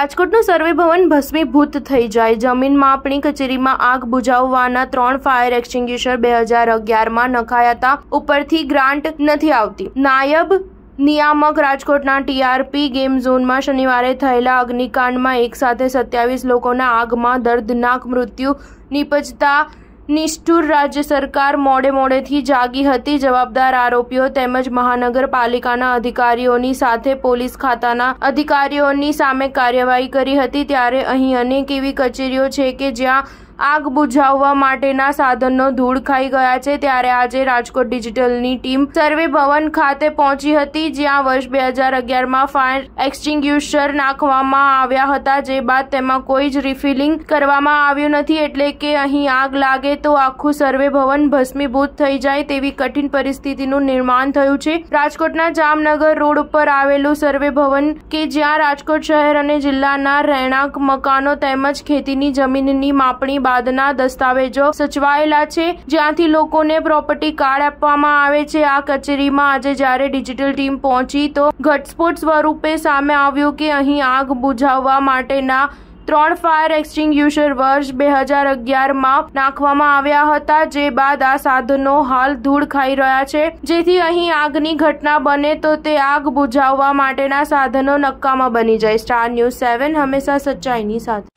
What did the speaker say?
રાજકોટનું સર્વે ભવન ભસ્મીભૂત થઈ જાય જમીન માપણી કચેરીમાં આગ બુઝાવવાના ત્રણ ફાયર એક્સ્ટિંગ્યુશર બે હજાર અગિયારમાં નખાયાતા ઉપરથી ગ્રાન્ટ નથી આવતી નાયબ નિયામક રાજકોટના ટીઆરપી ગેમ ઝોનમાં શનિવારે થયેલા અગ્નિકાંડમાં એક સાથે સત્યાવીસ લોકોના આગમાં દર્દનાક મૃત્યુ નિપજતા નિષ્ઠુર રાજ્ય સરકાર મોડે મોડેથી જાગી હતી જવાબદાર આરોપીઓ તેમજ મહાનગરપાલિકાના અધિકારીઓની સાથે પોલીસ ખાતાના અધિકારીઓની સામે કાર્યવાહી કરી હતી ત્યારે અહીં અનેક એવી કચેરીઓ છે કે જ્યાં આગ બુઝાવવા માટેના સાધનો ધૂળ ખાઈ ગયા છે ત્યારે આજે રાજકોટ ડિજિટલની ટીમ સર્વે ભવન ખાતે પહોંચી હતી જ્યાં વર્ષ બે હજાર અગિયારમાં ફાયર એક્સટિંગ્યુશર નાખવામાં આવ્યા હતા જે બાદ તેમાં કોઈ જ રિફિલિંગ કરવામાં આવ્યું નથી એટલે કે અહીં આગ લાગે તો આખું સર્વે ભવન ભસ્મીભૂત થઈ જાય તેવી કઠિન પરિસ્થિતિનું નિર્માણ થયું છે રાજકોટના જામનગર રોડ ઉપર આવેલું સર્વે ભવન કે જ્યાં રાજકોટ શહેર અને જિલ્લાના રહેણાંક મકાનો તેમજ ખેતીની જમીનની માપણી બાદના દસ્તાવેજો સચવાયેલા છે જ્યાંથી લોકોને પ્રોપર્ટી કાર્ડ આપવામાં આવે છે આ કચેરીમાં આજે જ્યારે ડિજિટલ ટીમ પહોંચી તો ઘટસ્ફોટ સ્વરૂપે સામે આવ્યું કે અહીં આગ બુઝાવવા માટેના ત્રણ ફાયર એક્સટિંગ્યુશર વર્ષ બે હજાર અગિયારમાં નાખવામાં આવ્યા હતા જે બાદ આ સાધનો હાલ ધૂળ ખાઈ રહ્યા છે જેથી અહીં આગની ઘટના બને તો તે આગ બુઝાવવા માટેના સાધનો નક્કામાં બની જાય સ્ટાર ન્યૂઝ સેવન હંમેશા સચ્ચાઈની સાથે